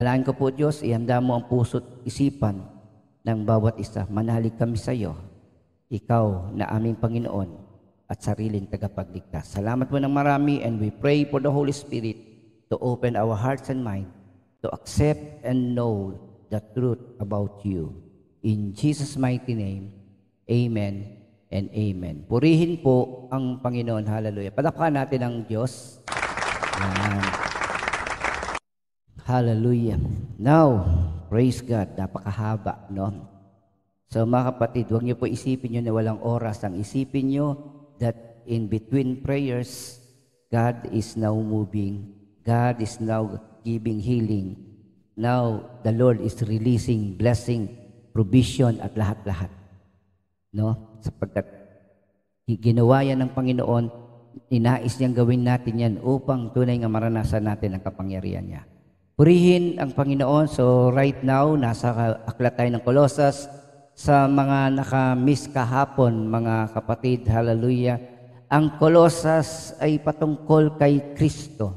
Alain ko po Diyos, ihanda mo ang puso't isipan ng bawat isa. Manalig kami sa iyo, ikaw na aming Panginoon at sariling tagapagligtas. Salamat po ng marami and we pray for the Holy Spirit to open our hearts and mind to accept and know the truth about you. In Jesus' mighty name, Amen and Amen. Purihin po ang Panginoon. Hallelujah. Palakpakan natin ang Diyos. Amen. Hallelujah. Now, praise God. Napakahaba, no? So mga kapatid, huwag niyo po isipin nyo na walang oras. Ang isipin nyo that in between prayers, God is now moving. God is now giving healing. Now, the Lord is releasing blessing, provision at lahat-lahat. No? Sapagkat ginawa yan ng Panginoon, inais niyang gawin natin yan upang tunay nga maranasan natin ang kapangyarihan niya. Purihin ang Panginoon. So right now, nasa aklat tayo ng Colossus. Sa mga nakamiss kahapon, mga kapatid, hallelujah. Ang Colossus ay patungkol kay Kristo.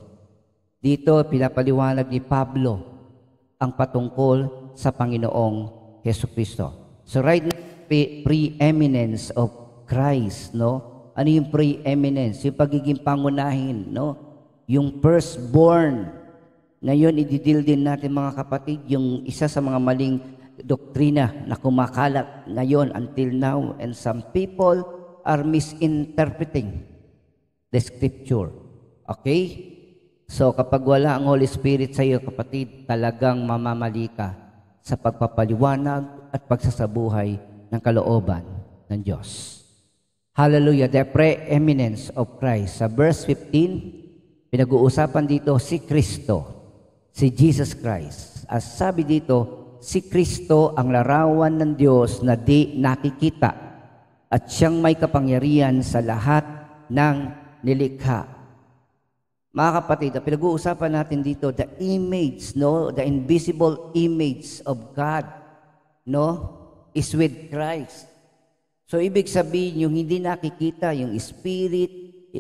Dito, pinapaliwanag ni Pablo ang patungkol sa Panginoong Heso Kristo. So right now, pre preeminence of Christ, no? Ano yung preeminence? Yung pagiging pangunahin, no? Yung firstborn ngayon, ididil din natin mga kapatid yung isa sa mga maling doktrina na kumakalat ngayon until now and some people are misinterpreting the scripture. Okay? So kapag wala ang Holy Spirit sa iyo kapatid, talagang mamamali ka sa pagpapaliwanag at pagsasabuhay ng kalooban ng Diyos. Hallelujah, the preeminence of Christ. Sa verse 15, pinag-uusapan dito si Kristo si Jesus Christ. As sabi dito, si Kristo ang larawan ng Diyos na di nakikita at siyang may kapangyarihan sa lahat ng nilikha. Mga kapatid, pinag-uusapan natin dito the image, no, the invisible image of God, no, is with Christ. So ibig sabihin yung hindi nakikita, yung spirit,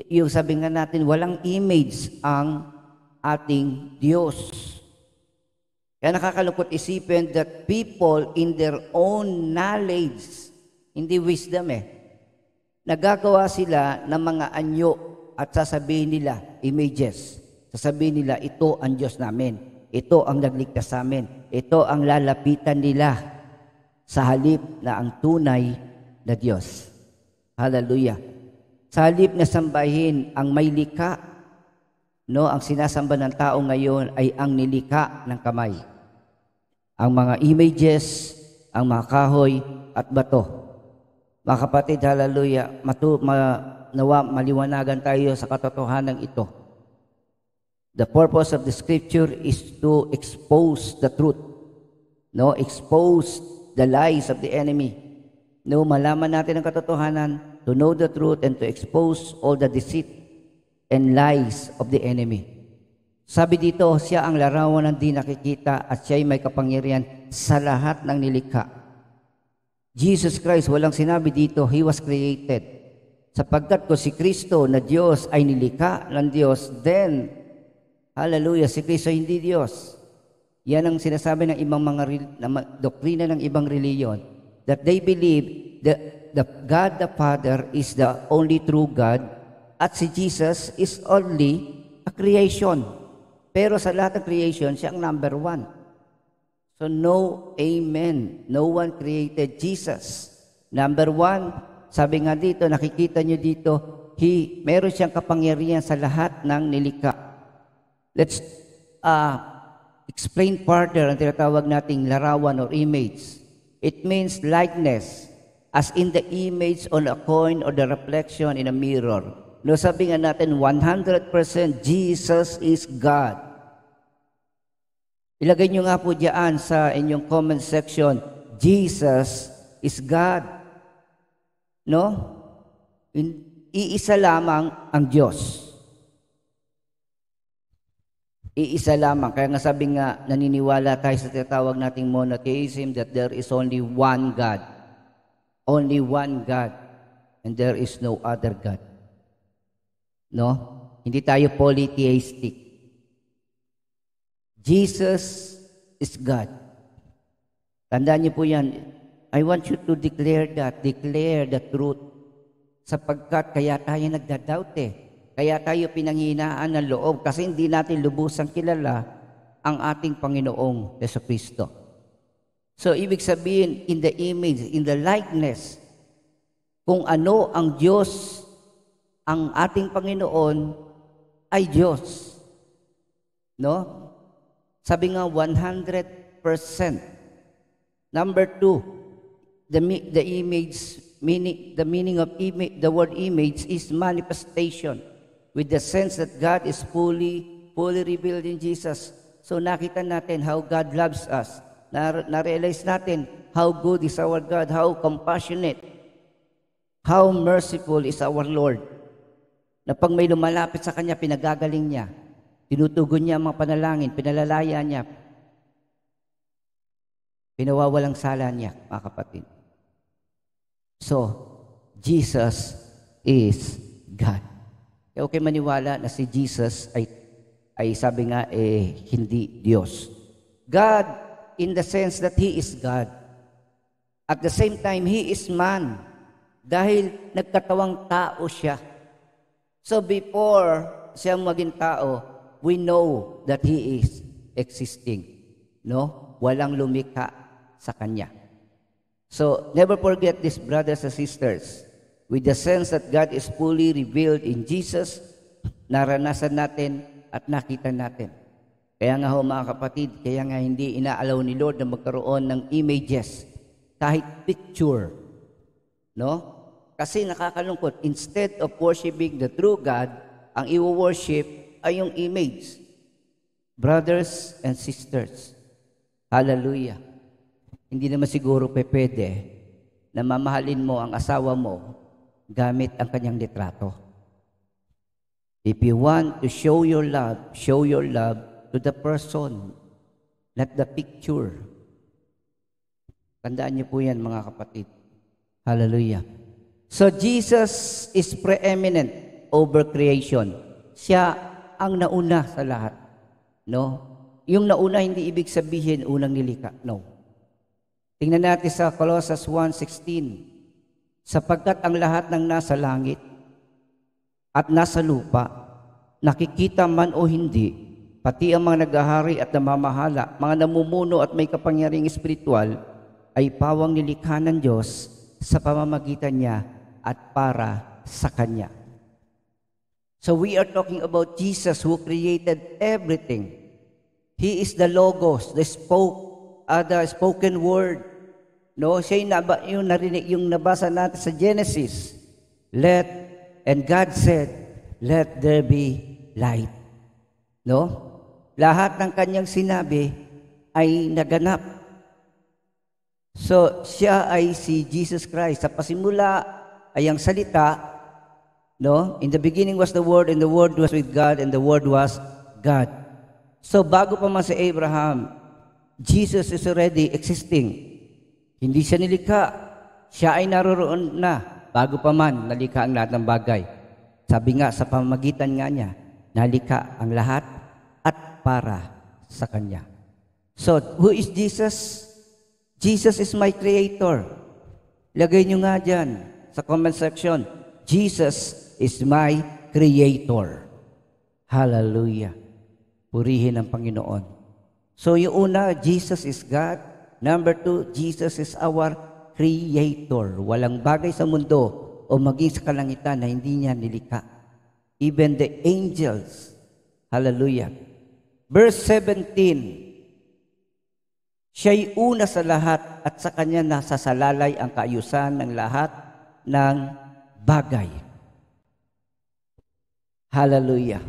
yung sabi nga natin walang image ang ating Diyos. Kaya nakakalungkot isipin that people in their own knowledge, hindi wisdom eh, nagagawa sila ng mga anyo at sasabihin nila images. Sasabihin nila, ito ang Diyos namin. Ito ang nagligtas sa amin. Ito ang lalapitan nila sa halip na ang tunay na Diyos. Hallelujah. Sa halip na sambahin ang may lika No, ang sinasamba ng tao ngayon ay ang nilika ng kamay. Ang mga images, ang mga kahoy at bato. Mga kapatid, hallelujah, matu, ma, nawa, maliwanagan tayo sa katotohanan ito. The purpose of the scripture is to expose the truth. No, expose the lies of the enemy. No, malaman natin ang katotohanan, to know the truth and to expose all the deceit and lies of the enemy. Sabi dito, siya ang larawan ng di nakikita at siya ay may kapangyarihan sa lahat ng nilikha. Jesus Christ, walang sinabi dito, He was created. Sapagkat ko si Kristo na Diyos ay nilikha ng Diyos, then, hallelujah, si Kristo hindi Diyos. Yan ang sinasabi ng ibang mga doktrina ng ibang reliyon that they believe that the God the Father is the only true God at si Jesus is only a creation. Pero sa lahat ng creation, siya ang number one. So no amen. No one created Jesus. Number one, sabi nga dito, nakikita nyo dito, he, meron siyang kapangyarihan sa lahat ng nilikha. Let's uh, explain further ang tinatawag nating larawan or image. It means likeness, as in the image on a coin or the reflection in a mirror. No, sabi nga natin, 100% Jesus is God. Ilagay nyo nga po dyan sa inyong comment section, Jesus is God. No? Iisa lamang ang Diyos. Iisa lamang. Kaya nga sabi nga, naniniwala tayo sa tinatawag nating monotheism that there is only one God. Only one God. And there is no other God. No? Hindi tayo polytheistic. Jesus is God. Tandaan niyo po yan. I want you to declare that. Declare the truth. Sapagkat kaya tayo nagda-doubt eh. Kaya tayo pinanghinaan ng loob kasi hindi natin lubusang kilala ang ating Panginoong Yeso Kristo. So, ibig sabihin, in the image, in the likeness, kung ano ang Diyos ang ating Panginoon ay Diyos. No? Sabi nga 100%. Number two, the, the image meaning the meaning of image, the word image is manifestation with the sense that God is fully fully revealed in Jesus. So nakita natin how God loves us. Na-realize natin how good is our God, how compassionate, how merciful is our Lord na pag may lumalapit sa kanya, pinagagaling niya. Tinutugon niya ang mga panalangin, pinalalaya niya. Pinawawalang sala niya, mga kapatid. So, Jesus is God. E, Kaya okay maniwala na si Jesus ay, ay sabi nga, eh, hindi Diyos. God in the sense that He is God. At the same time, He is man. Dahil nagkatawang tao siya. So before siya maging tao, we know that He is existing. No? Walang lumika sa Kanya. So never forget this, brothers and sisters. With the sense that God is fully revealed in Jesus, naranasan natin at nakita natin. Kaya nga ho mga kapatid, kaya nga hindi inaalaw ni Lord na magkaroon ng images, kahit picture, no? Kasi nakakalungkot, instead of worshiping the true God, ang i-worship ay yung image. Brothers and sisters, hallelujah. Hindi naman siguro pe pwede na mamahalin mo ang asawa mo gamit ang kanyang litrato. If you want to show your love, show your love to the person, not the picture. Tandaan niyo po yan mga kapatid. Hallelujah. So Jesus is preeminent over creation. Siya ang nauna sa lahat. No? Yung nauna hindi ibig sabihin unang nilika. No. Tingnan natin sa Colossus 1.16 Sapagkat ang lahat ng nasa langit at nasa lupa, nakikita man o hindi, pati ang mga nagahari at namamahala, mga namumuno at may kapangyarihang espiritual, ay pawang nilikha ng Diyos sa pamamagitan niya at para sa Kanya. So we are talking about Jesus who created everything. He is the Logos, the spoke, uh, the spoken word. No, siya yung, naba, yung narinig, yung nabasa natin sa Genesis. Let, and God said, let there be light. No? Lahat ng kanyang sinabi ay naganap. So, siya ay si Jesus Christ. Sa pasimula ay ang salita, no? In the beginning was the Word, and the Word was with God, and the Word was God. So bago pa man si Abraham, Jesus is already existing. Hindi siya nilikha. Siya ay naroroon na bago pa man nalikha ang lahat ng bagay. Sabi nga, sa pamagitan nga niya, nalikha ang lahat at para sa Kanya. So, who is Jesus? Jesus is my Creator. Lagay niyo nga dyan sa comment section, Jesus is my creator. Hallelujah. Purihin ang Panginoon. So yung una, Jesus is God. Number two, Jesus is our creator. Walang bagay sa mundo o maging sa kalangitan na hindi niya nilika. Even the angels. Hallelujah. Verse 17, Siya'y una sa lahat at sa Kanya nasasalalay ang kaayusan ng lahat ng bagay. Hallelujah.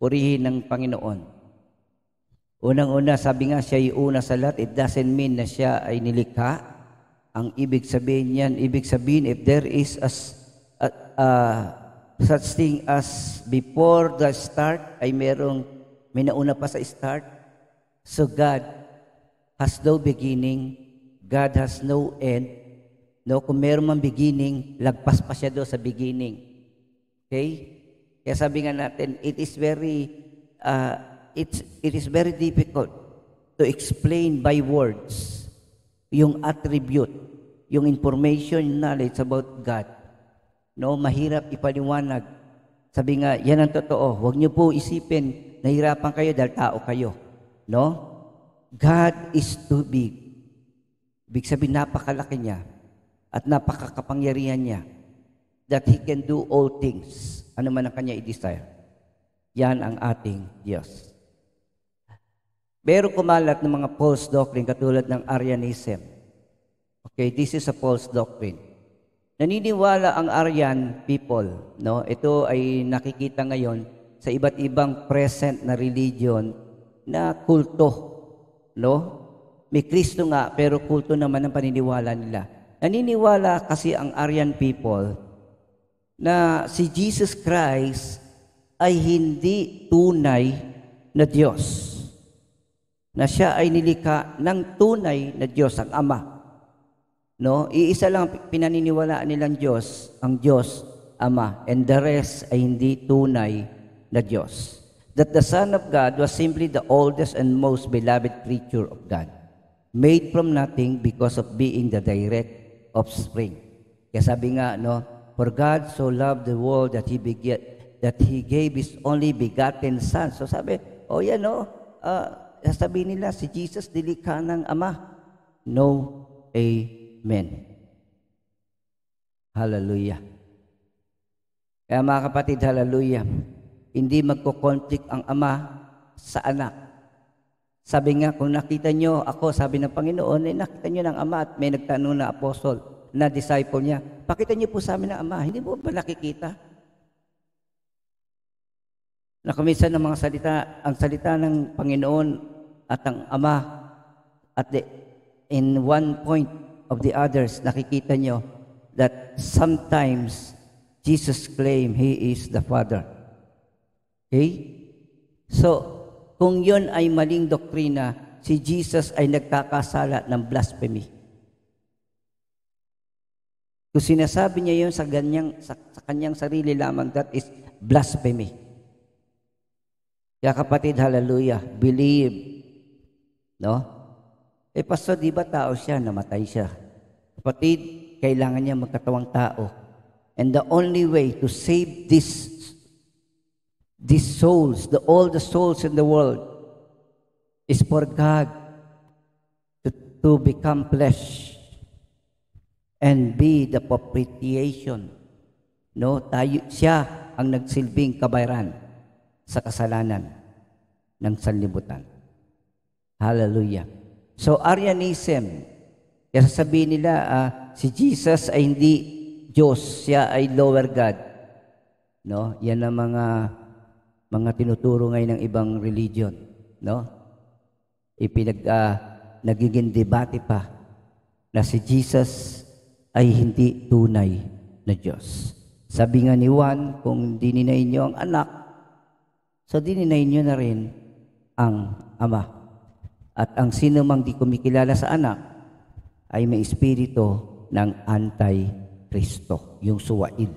Purihin ng Panginoon. Unang-una, sabi nga siya ay una sa lahat, it doesn't mean na siya ay nilikha. Ang ibig sabihin niyan, ibig sabihin, if there is as, a, a such thing as before the start, ay merong, minauna pa sa start. So God has no beginning, God has no end, No, kung meron mang beginning, lagpas pa siya doon sa beginning. Okay? Kaya sabi nga natin, it is very uh, it's, it is very difficult to explain by words yung attribute, yung information, yung knowledge about God. No, mahirap ipaliwanag. Sabi nga, yan ang totoo. Huwag niyo po isipin, nahirapan kayo dahil tao kayo. No? God is too big. Ibig sabihin, napakalaki niya at napakakapangyarihan niya that He can do all things, ano man ang kanya i-desire. Yan ang ating Diyos. Pero kumalat ng mga false doctrine katulad ng Arianism. Okay, this is a false doctrine. Naniniwala ang Aryan people, no? Ito ay nakikita ngayon sa iba't ibang present na religion na kulto, no? May Kristo nga pero kulto naman ang paniniwala nila. Naniniwala kasi ang Aryan people na si Jesus Christ ay hindi tunay na Diyos. Na siya ay nilikha ng tunay na Diyos, ang Ama. No? Iisa lang pinaniniwalaan nilang Diyos, ang Diyos Ama, and the rest ay hindi tunay na Diyos. That the Son of God was simply the oldest and most beloved creature of God made from nothing because of being the direct offspring. Kaya sabi nga, no, For God so loved the world that He begat, that He gave His only begotten Son. So sabi, oh yan, no, uh, ah, sasabihin nila, si Jesus dilika ng Ama. No, Amen. Hallelujah. Kaya mga kapatid, hallelujah. Hindi magkoconflict ang Ama sa anak sabi nga, kung nakita nyo ako, sabi ng Panginoon, eh, nakita nyo ng Ama at may nagtanong na apostol, na disciple niya, pakita nyo po sa amin ng Ama, hindi mo ba nakikita? Nakumisan ng mga salita, ang salita ng Panginoon at ang Ama at the, in one point of the others, nakikita nyo that sometimes Jesus claim He is the Father. Okay? So, kung yon ay maling doktrina, si Jesus ay nagkakasala ng blasphemy. Kung sinasabi niya yon sa, ganyang, sa, sa kanyang sarili lamang, that is blasphemy. Kaya kapatid, hallelujah, believe. No? Eh, pastor, di ba tao siya? Namatay siya. Kapatid, kailangan niya magkatawang tao. And the only way to save this these souls, the, all the souls in the world, is for God to, to become flesh and be the propitiation. No, tayo, siya ang nagsilbing kabayaran sa kasalanan ng sanlibutan. Hallelujah. So Arianism, kasi sabi nila, uh, si Jesus ay hindi Diyos, siya ay lower God. No? Yan ang mga mga tinuturo ngayon ng ibang religion, no? Ipinag uh, nagiging debate pa na si Jesus ay hindi tunay na Diyos. Sabi nga ni Juan, kung dininay niyo ang anak, so dininay niyo na rin ang ama. At ang sino mang di kumikilala sa anak ay may espiritu ng anti-Kristo, yung suwaid.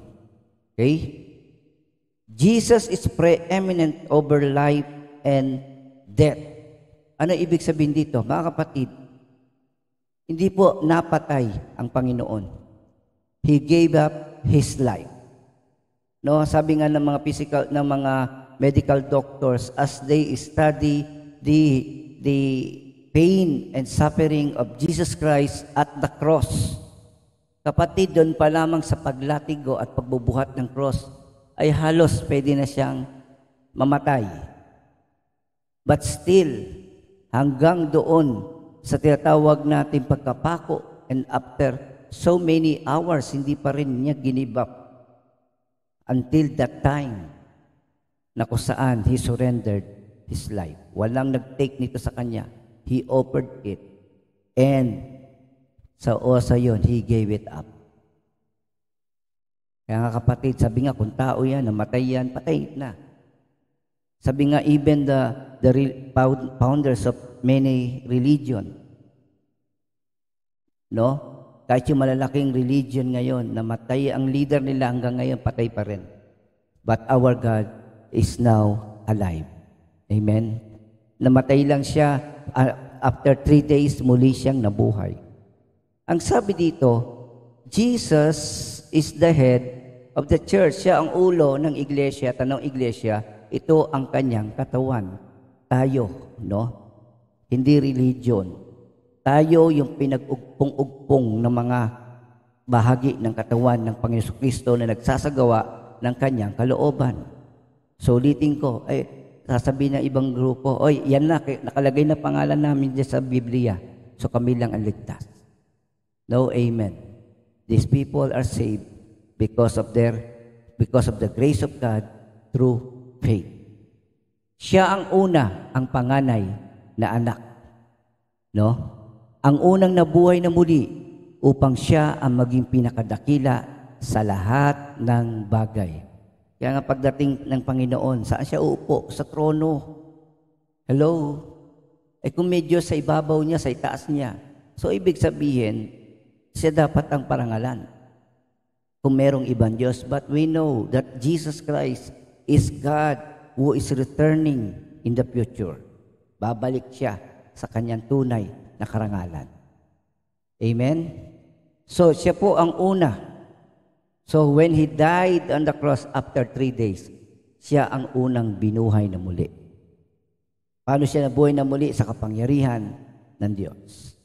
Okay? Jesus is preeminent over life and death. Ano ibig sabihin dito, mga kapatid? Hindi po napatay ang Panginoon. He gave up his life. No, sabi nga ng mga physical ng mga medical doctors as they study the the pain and suffering of Jesus Christ at the cross. Kapatid, doon pa lamang sa paglatigo at pagbubuhat ng cross, ay halos pwede na siyang mamatay. But still, hanggang doon sa tinatawag natin pagkapako and after so many hours, hindi pa rin niya ginibap until that time na kung saan he surrendered his life. Walang nag-take nito sa kanya. He offered it. And sa osa yon, he gave it up. Kaya nga kapatid, sabi nga kung tao yan, namatay yan, patay na. Sabi nga even the, the founders of many religion, no? Kahit yung malalaking religion ngayon, namatay ang leader nila hanggang ngayon, patay pa rin. But our God is now alive. Amen? Namatay lang siya, after three days, muli siyang nabuhay. Ang sabi dito, Jesus is the head of the church. Siya ang ulo ng iglesia, tanong iglesia, ito ang kanyang katawan. Tayo, no? Hindi religion. Tayo yung pinag-ugpong-ugpong ng mga bahagi ng katawan ng Panginoon Kristo na nagsasagawa ng kanyang kalooban. So ulitin ko, ay sasabi ng ibang grupo, oy, yan na, nakalagay na pangalan namin dyan sa Biblia. So kami lang ang ligtas. No, amen. These people are saved because of their because of the grace of God through faith. Siya ang una, ang panganay na anak. No? Ang unang nabuhay na muli upang siya ang maging pinakadakila sa lahat ng bagay. Kaya nga pagdating ng Panginoon, saan siya uupo? Sa trono. Hello? Eh kung medyo sa ibabaw niya, sa itaas niya. So ibig sabihin, siya dapat ang parangalan kung merong ibang Diyos. But we know that Jesus Christ is God who is returning in the future. Babalik siya sa kanyang tunay na karangalan. Amen? So, siya po ang una. So, when He died on the cross after three days, siya ang unang binuhay na muli. Paano siya nabuhay na muli? Sa kapangyarihan ng Diyos.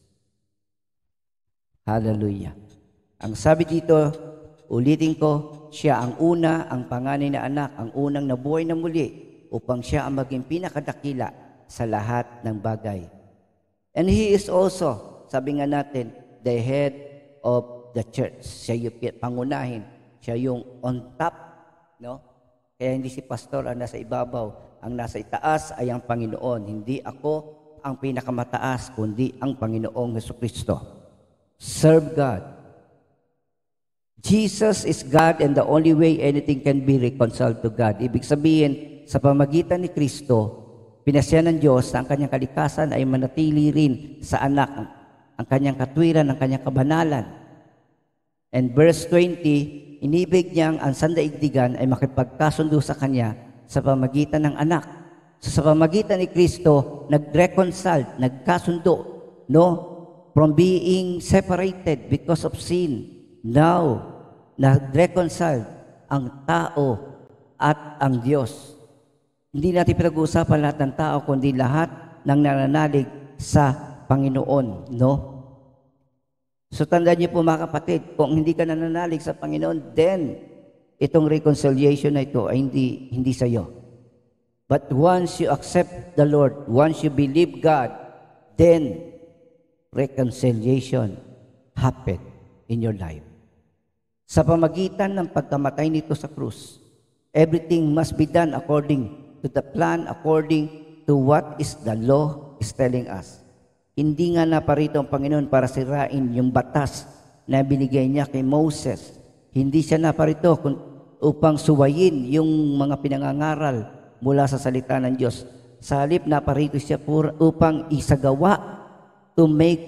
Hallelujah. Ang sabi dito, Ulitin ko, siya ang una, ang panganay na anak, ang unang nabuhay na muli upang siya ang maging pinakadakila sa lahat ng bagay. And he is also, sabi nga natin, the head of the church. Siya yung pangunahin. Siya yung on top. No? Kaya hindi si pastor ang nasa ibabaw. Ang nasa itaas ay ang Panginoon. Hindi ako ang pinakamataas, kundi ang Panginoong Heso Kristo. Serve God Jesus is God and the only way anything can be reconciled to God. Ibig sabihin, sa pamagitan ni Kristo, pinasya ng Diyos na ang kanyang kalikasan ay manatili rin sa anak, ang kanyang katwiran, ang kanyang kabanalan. And verse 20, inibig niyang ang sandaigdigan ay makipagkasundo sa kanya sa pamagitan ng anak. So, sa pamagitan ni Kristo, nag-reconciled, nagkasundo, no? From being separated because of sin. Now, nag-reconcile ang tao at ang Diyos. Hindi natin pinag-uusapan lahat ng tao, kundi lahat ng nananalig sa Panginoon, no? So tandaan niyo po mga kapatid, kung hindi ka nananalig sa Panginoon, then itong reconciliation na ito ay hindi, hindi sa iyo. But once you accept the Lord, once you believe God, then reconciliation happen in your life. Sa pamagitan ng pagkamatay nito sa krus, everything must be done according to the plan, according to what is the law is telling us. Hindi nga na parito ang Panginoon para sirain yung batas na binigay niya kay Moses. Hindi siya na naparito upang suwayin yung mga pinangangaral mula sa salita ng Diyos. Sa halip, naparito siya upang isagawa to make,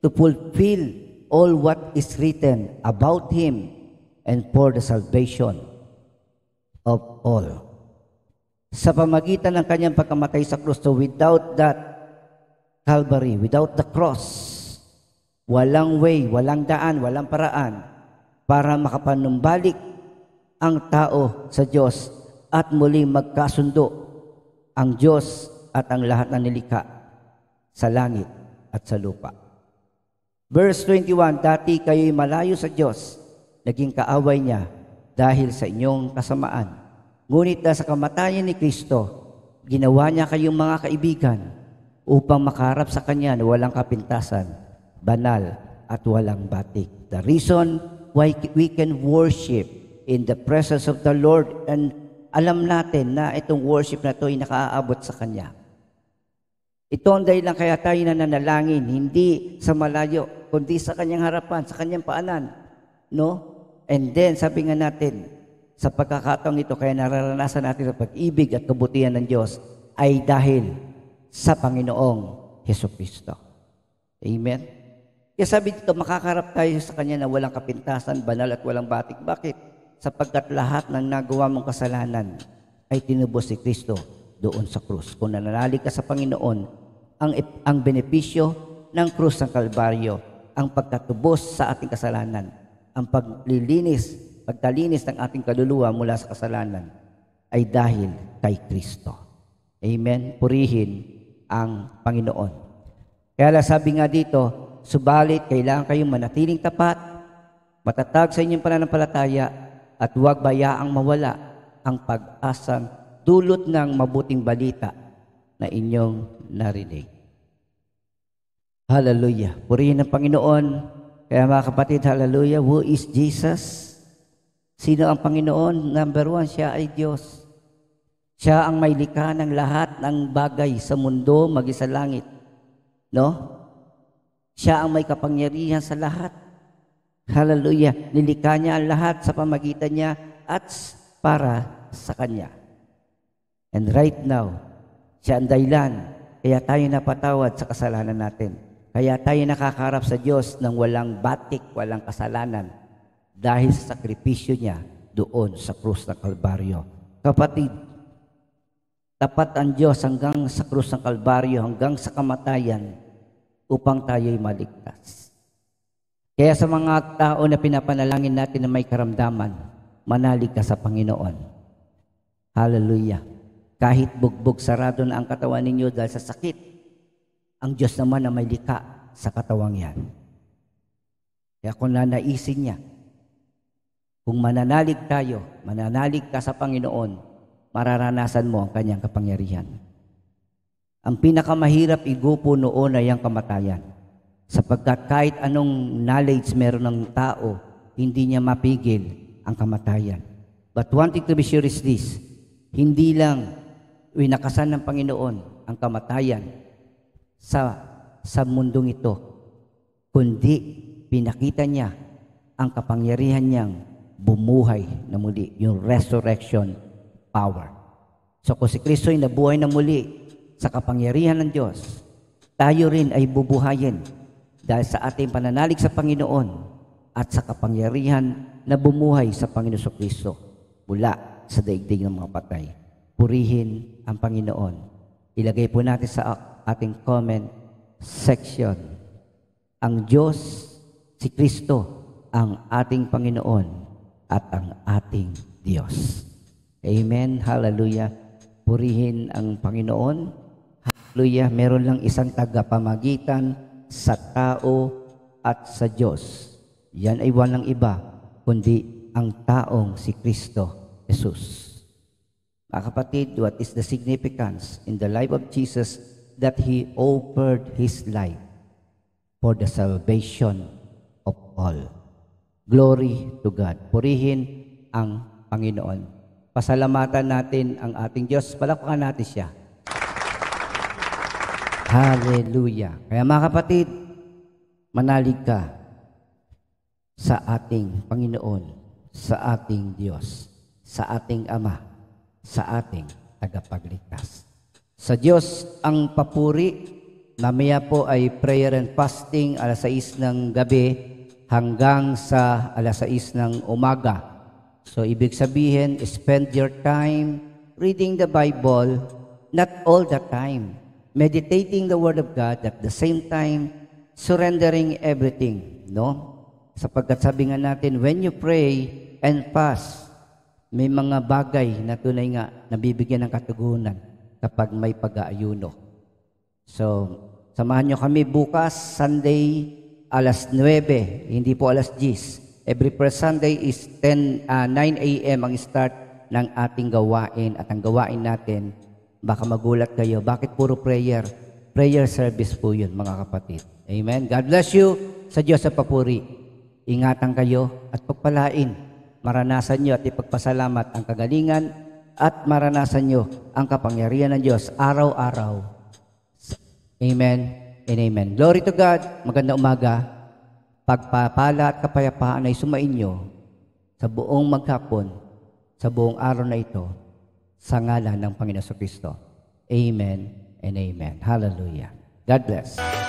to fulfill all what is written about him and for the salvation of all. Sa pamagitan ng kanyang pagkamatay sa krus, so without that Calvary, without the cross, walang way, walang daan, walang paraan para makapanumbalik ang tao sa Diyos at muling magkasundo ang Diyos at ang lahat na nilika sa langit at sa lupa. Verse 21, Dati kayo'y malayo sa Diyos, naging kaaway niya dahil sa inyong kasamaan. Ngunit dahil sa kamatayan ni Kristo, ginawa niya kayong mga kaibigan upang makaharap sa Kanya na walang kapintasan, banal at walang batik. The reason why we can worship in the presence of the Lord and alam natin na itong worship na to ay nakaabot sa Kanya. Itonday lang kaya tayo na nanalangin, hindi sa malayo, kundi sa kanyang harapan, sa kanyang paanan. No? And then, sabi nga natin, sa pagkakataong ito, kaya nararanasan natin ang pag-ibig at kabutihan ng Diyos ay dahil sa Panginoong Heso Kristo. Amen? Kaya sabi dito, makakarap tayo sa Kanya na walang kapintasan, banal at walang batik. Bakit? Sapagkat lahat ng nagawa mong kasalanan ay tinubos ni Kristo doon sa krus. Kung nananalig ka sa Panginoon, ang, ang benepisyo ng krus ng Kalbaryo, ang pagkatubos sa ating kasalanan, ang paglilinis, pagkalinis ng ating kaluluwa mula sa kasalanan, ay dahil kay Kristo. Amen? Purihin ang Panginoon. Kaya sabi nga dito, subalit kailangan kayong manatiling tapat, matatag sa inyong pananampalataya, at huwag bayaang mawala ang pag-asang dulot ng mabuting balita na inyong narinig. Hallelujah. Purihin ng Panginoon. Kaya mga kapatid, hallelujah. Who is Jesus? Sino ang Panginoon? Number one, siya ay Diyos. Siya ang may likha ng lahat ng bagay sa mundo, magi sa langit. No? Siya ang may kapangyarihan sa lahat. Hallelujah. Nilikha niya ang lahat sa pamagitan niya at para sa Kanya. And right now, siya ang dahilan. Kaya tayo napatawad sa kasalanan natin. Kaya tayo nakakarap sa Diyos ng walang batik, walang kasalanan dahil sa sakripisyo niya doon sa krus ng Kalbaryo. Kapatid, tapat ang Diyos hanggang sa krus ng Kalbaryo, hanggang sa kamatayan upang tayo'y maligtas. Kaya sa mga tao na pinapanalangin natin na may karamdaman, manalig ka sa Panginoon. Hallelujah kahit bugbog sarado na ang katawan ninyo dahil sa sakit, ang Diyos naman na may lika sa katawang yan. Kaya kung nanaisin niya, kung mananalig tayo, mananalig ka sa Panginoon, mararanasan mo ang kanyang kapangyarihan. Ang pinakamahirap igupo noon ay ang kamatayan. Sapagkat kahit anong knowledge meron ng tao, hindi niya mapigil ang kamatayan. But one thing to be sure is this, hindi lang winakasan ng Panginoon ang kamatayan sa, sa mundong ito, kundi pinakita niya ang kapangyarihan niyang bumuhay na muli, yung resurrection power. So kung si Kristo ay nabuhay na muli sa kapangyarihan ng Diyos, tayo rin ay bubuhayin dahil sa ating pananalig sa Panginoon at sa kapangyarihan na bumuhay sa Panginoon Kristo mula sa daigdig ng mga patay. Purihin ang Panginoon. Ilagay po natin sa ating comment section. Ang Diyos, si Kristo, ang ating Panginoon at ang ating Diyos. Amen. Hallelujah. Purihin ang Panginoon. Hallelujah. Meron lang isang tagapamagitan sa tao at sa Diyos. Yan ay walang iba, kundi ang taong si Kristo, Jesus. Mga kapatid, what is the significance in the life of Jesus that He offered His life for the salvation of all? Glory to God. Purihin ang Panginoon. Pasalamatan natin ang ating Diyos. Palakpakan natin siya. Hallelujah. Kaya mga kapatid, manalig ka sa ating Panginoon, sa ating Diyos, sa ating Ama sa ating tagapagligtas. Sa Diyos ang papuri, mamaya po ay prayer and fasting alas 6 ng gabi hanggang sa alas 6 ng umaga. So ibig sabihin, spend your time reading the Bible, not all the time. Meditating the Word of God at the same time, surrendering everything, no? Sapagkat sabi nga natin, when you pray and fast, may mga bagay na tunay nga nabibigyan ng katugunan kapag may pag-aayuno. So, samahan nyo kami bukas, Sunday, alas 9, hindi po alas 10. Every first Sunday is 10, uh, 9 a.m. ang start ng ating gawain at ang gawain natin, baka magulat kayo, bakit puro prayer? Prayer service po yun, mga kapatid. Amen. God bless you. Sa Diyos sa papuri. Ingatan kayo at pagpalain maranasan niyo at ipagpasalamat ang kagalingan at maranasan niyo ang kapangyarihan ng Diyos araw-araw. Amen and amen. Glory to God. Maganda umaga. Pagpapala at kapayapaan ay sumainyo sa buong maghapon, sa buong araw na ito, sa ngalan ng Panginoon Kristo. Amen and amen. Hallelujah. God bless.